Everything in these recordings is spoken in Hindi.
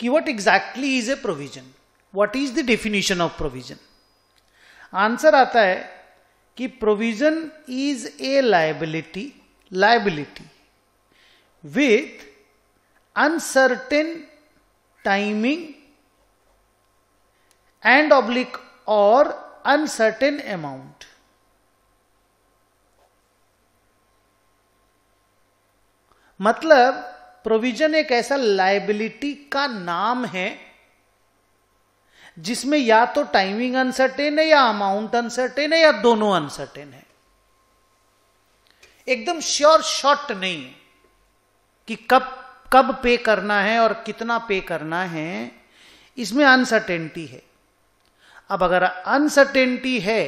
कि what exactly is a provision What is the definition of provision answer आता है कि provision is a liability liability with uncertain timing and oblique और अनसर्टेन अमाउंट मतलब प्रोविजन एक ऐसा लाइबिलिटी का नाम है जिसमें या तो टाइमिंग अनसर्टेन है या अमाउंट अनसर्टेन है या दोनों अनसर्टेन है एकदम श्योर शॉर्ट नहीं है कि कब कब पे करना है और कितना पे करना है इसमें अनसर्टेनिटी है अब अगर अनसर्टेनिटी है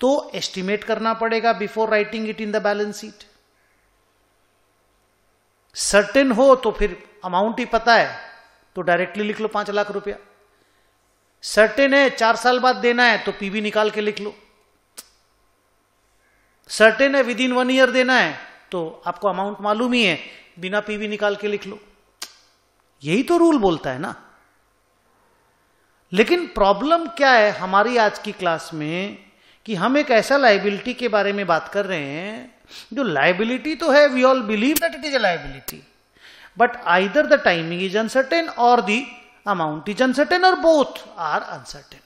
तो एस्टिमेट करना पड़ेगा before writing it in the balance sheet certain हो तो फिर अमाउंट ही पता है तो डायरेक्टली लिख लो पांच लाख रुपया सर्टेन है चार साल बाद देना है तो पीवी निकाल के लिख लो सर्टेन है विद इन वन ईयर देना है तो आपको अमाउंट मालूम ही है बिना पीवी निकाल के लिख लो यही तो रूल बोलता है ना लेकिन प्रॉब्लम क्या है हमारी आज की क्लास में कि हम एक ऐसा लाइबिलिटी के बारे में बात कर रहे हैं जो लाइबिलिटी तो है we all believe that it is a liability but either the timing is uncertain और दी अमाउंट इज अनसर्टेन और बोथ आर अनसर्टेन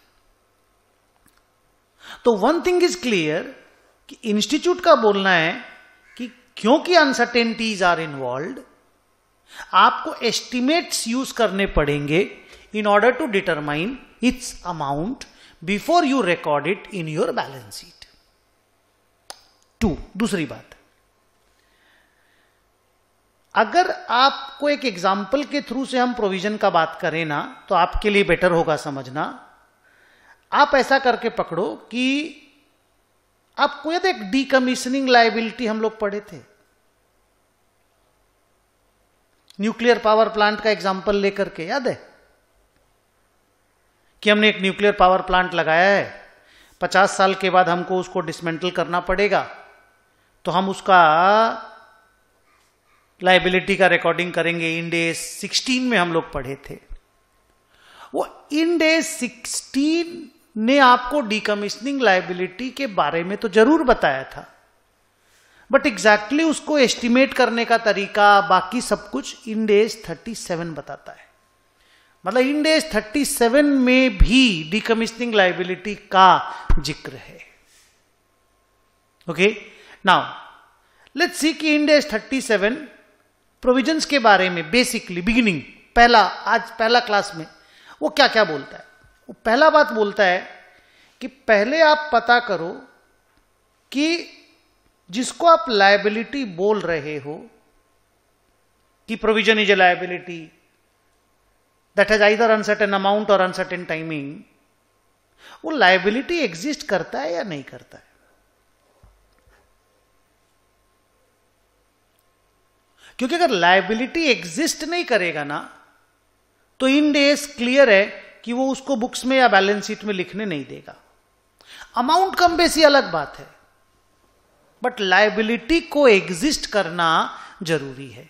तो वन थिंग इज क्लियर कि इंस्टीट्यूट का बोलना है कि क्योंकि अनसर्टेनिटीज आर इन्वॉल्व आपको एस्टिमेट्स यूज करने पड़ेंगे in order to determine its amount before you record it in your balance sheet two दूसरी बात अगर आपको एक एग्जाम्पल के थ्रू से हम प्रोविजन का बात करें ना तो आपके लिए बेटर होगा समझना आप ऐसा करके पकड़ो कि आपको याद एक डीकमीशनिंग लाइबिलिटी हम लोग पढ़े थे न्यूक्लियर पावर प्लांट का एग्जाम्पल लेकर के याद है कि हमने एक न्यूक्लियर पावर प्लांट लगाया है पचास साल के बाद हमको उसको डिसमेंटल करना पड़ेगा तो हम उसका लाइबिलिटी का रिकॉर्डिंग करेंगे डे 16 में हम लोग पढ़े थे वो डे 16 ने आपको डिकमिशनिंग लाइबिलिटी के बारे में तो जरूर बताया था बट एग्जैक्टली exactly उसको एस्टिमेट करने का तरीका बाकी सब कुछ इंडेज सेवन बताता है मतलब इंडेज सेवन में भी डीकमिशनिंग लाइबिलिटी का जिक्र है okay okay? Now let's see की इंडे थर्टी सेवन प्रोविजंस के बारे में बेसिकली बिगिनिंग पहला आज पहला क्लास में वो क्या क्या बोलता है वो पहला बात बोलता है कि पहले आप पता करो कि जिसको आप लाइबिलिटी बोल रहे हो कि provision is a liability that has either uncertain amount और अनसर्टेन टाइमिंग वो लाइबिलिटी एग्जिस्ट करता है या नहीं करता है क्योंकि अगर लाइबिलिटी एग्जिस्ट नहीं करेगा ना तो इन डेज क्लियर है कि वो उसको बुक्स में या बैलेंस शीट में लिखने नहीं देगा अमाउंट कम बेसी अलग बात है बट लाइबिलिटी को एग्जिस्ट करना जरूरी है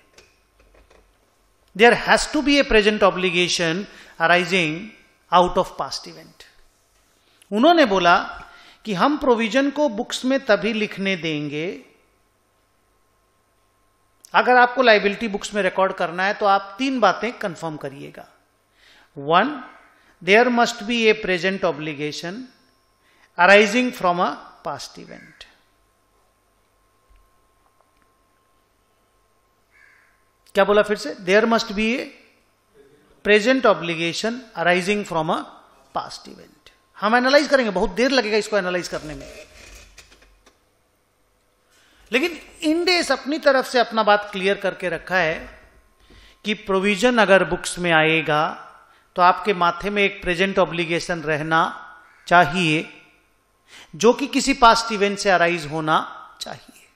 there has to be a present obligation arising out of past event उन्होंने बोला कि हम प्रोविजन को बुक्स में तभी लिखने देंगे अगर आपको लाइबिलिटी बुक्स में रिकॉर्ड करना है तो आप तीन बातें कंफर्म करिएगा one there must be a present obligation arising from a past event क्या बोला फिर से there must be a present obligation arising from a past event हम एनालाइज करेंगे बहुत देर लगेगा इसको एनालाइज करने में लेकिन इन केस अपनी तरफ से अपना बात क्लियर करके रखा है कि प्रोविजन अगर बुक्स में आएगा तो आपके माथे में एक प्रेजेंट ऑब्लिगेशन रहना चाहिए जो कि किसी पास्ट इवेंट से अराइज होना चाहिए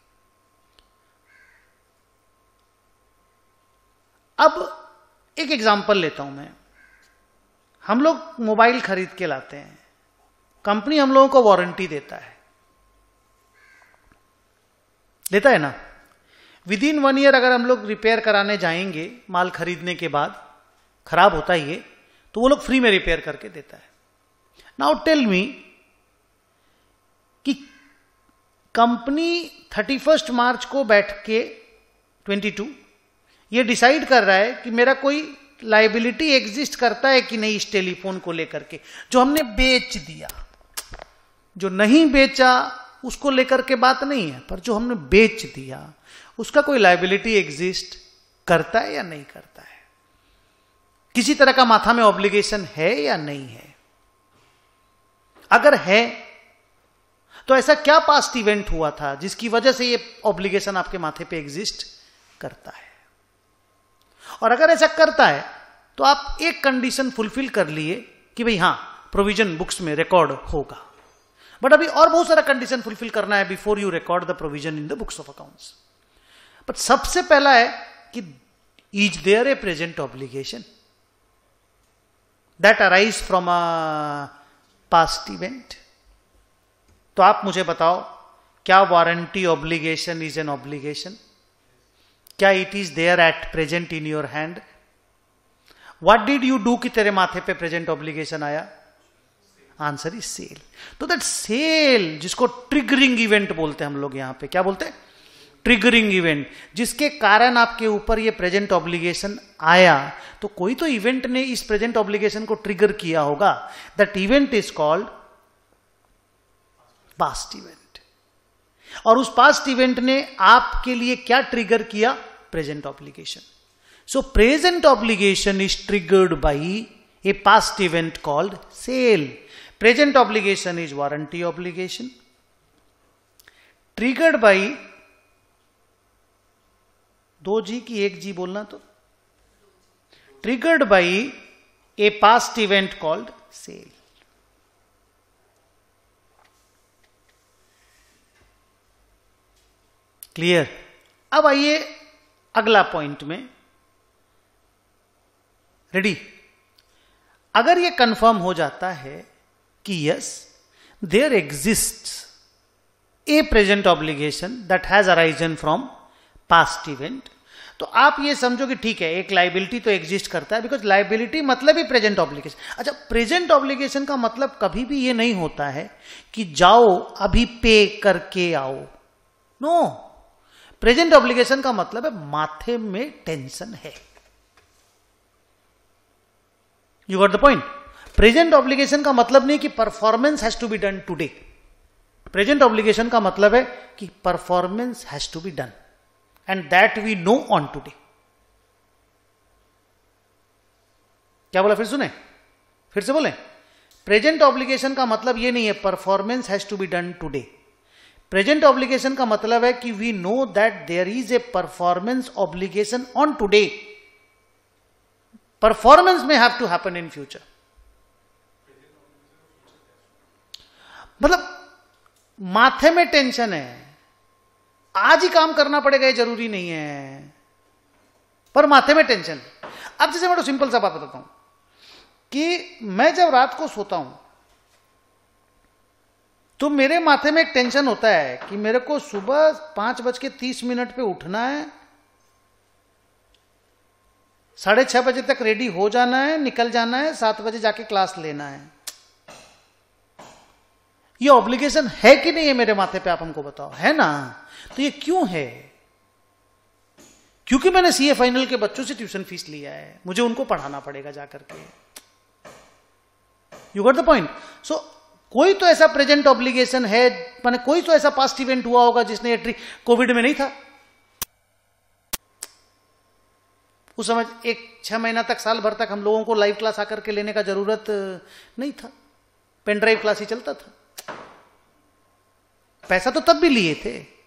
अब एक एग्जांपल लेता हूं मैं हम लोग मोबाइल खरीद के लाते हैं कंपनी हम लोगों को वारंटी देता है देता है ना विद इन वन ईयर अगर हम लोग रिपेयर कराने जाएंगे माल खरीदने के बाद खराब होता ही है तो वो लोग फ्री में रिपेयर करके देता है नाउ टेल मी कि कंपनी थर्टी फर्स्ट मार्च को बैठ के ट्वेंटी टू ये डिसाइड कर रहा है कि मेरा कोई लाइबिलिटी एग्जिस्ट करता है कि नहीं इस टेलीफोन को लेकर के जो हमने बेच दिया जो नहीं बेचा उसको लेकर के बात नहीं है पर जो हमने बेच दिया उसका कोई लाइबिलिटी एग्जिस्ट करता है या नहीं करता है किसी तरह का माथा में ऑब्लिगेशन है या नहीं है अगर है तो ऐसा क्या पास्ट इवेंट हुआ था जिसकी वजह से ये ऑब्लिगेशन आपके माथे पे एग्जिस्ट करता है और अगर ऐसा करता है तो आप एक कंडीशन फुलफिल कर लिए कि भाई हां प्रोविजन बुक्स में रिकॉर्ड होगा बट अभी और बहुत सारा कंडीशन फुलफिल करना है before you record the provision in the books of accounts but सबसे पहला है कि is there a present obligation that arise from a past event तो आप मुझे बताओ क्या warranty obligation is an obligation क्या it is there at present in your hand what did you do कि तेरे माथे पे प्रेजेंट ऑब्लिगेशन आया आंसर इज सेल तो दैट सेल जिसको ट्रिगरिंग इवेंट बोलते हैं हम लोग यहां पे क्या बोलते हैं ट्रिगरिंग इवेंट जिसके कारण आपके ऊपर ये प्रेजेंट ऑब्लिगेशन आया तो कोई तो इवेंट ने इस प्रेजेंट ऑब्लिगेशन को ट्रिगर किया होगा that event is called past event और उस पास्ट इवेंट ने आपके लिए क्या ट्रिगर किया present obligation so present obligation is triggered by a past event called sale Present obligation is warranty obligation triggered by दो जी की एक जी बोलना तो triggered by a past event called sale clear अब आइए अगला पॉइंट में रेडी अगर यह कंफर्म हो जाता है कि yes there exist a present obligation that has arisen from past event तो आप ये समझो कि ठीक है एक लाइबिलिटी तो एग्जिस्ट करता है बिकॉज लाइबिलिटी मतलब ही प्रेजेंट ऑब्लिगेशन अच्छा प्रेजेंट ऑब्लिगेशन का मतलब कभी भी ये नहीं होता है कि जाओ अभी पे करके आओ नो प्रेजेंट ऑब्लिगेशन का मतलब है माथे में टेंशन है you got the point present obligation का मतलब नहीं कि performance has to be done today present obligation का मतलब है कि performance has to be done and that we know on today क्या बोला फिर सुने फिर से बोले प्रेजेंट ऑब्लिगेशन का मतलब ये नहीं है performance has to be done today present obligation का मतलब है कि we know that there is a performance obligation on today performance may have to happen in future मतलब माथे में टेंशन है आज ही काम करना पड़ेगा ये जरूरी नहीं है पर माथे में टेंशन अब जैसे मैं तो सिंपल सा बात बताता हूं कि मैं जब रात को सोता हूं तो मेरे माथे में एक टेंशन होता है कि मेरे को सुबह पांच बज के तीस मिनट पे उठना है साढ़े छह बजे तक रेडी हो जाना है निकल जाना है सात बजे जाके क्लास लेना है ये ऑब्लिगेशन है कि नहीं है मेरे माथे पे आप हमको बताओ है ना तो ये क्यों है क्योंकि मैंने सीए फाइनल के बच्चों से ट्यूशन फीस लिया है मुझे उनको पढ़ाना पड़ेगा जाकर के you got the point so कोई तो ऐसा प्रेजेंट ऑब्लिगेशन है माने कोई तो ऐसा पास्ट इवेंट हुआ होगा जिसने एट्री कोविड में नहीं था उस समझ एक छह महीना तक साल भर तक हम लोगों को लाइव क्लास आकर के लेने का जरूरत नहीं था पेनड्राइव क्लास ही चलता था पैसा तो तब भी लिए थे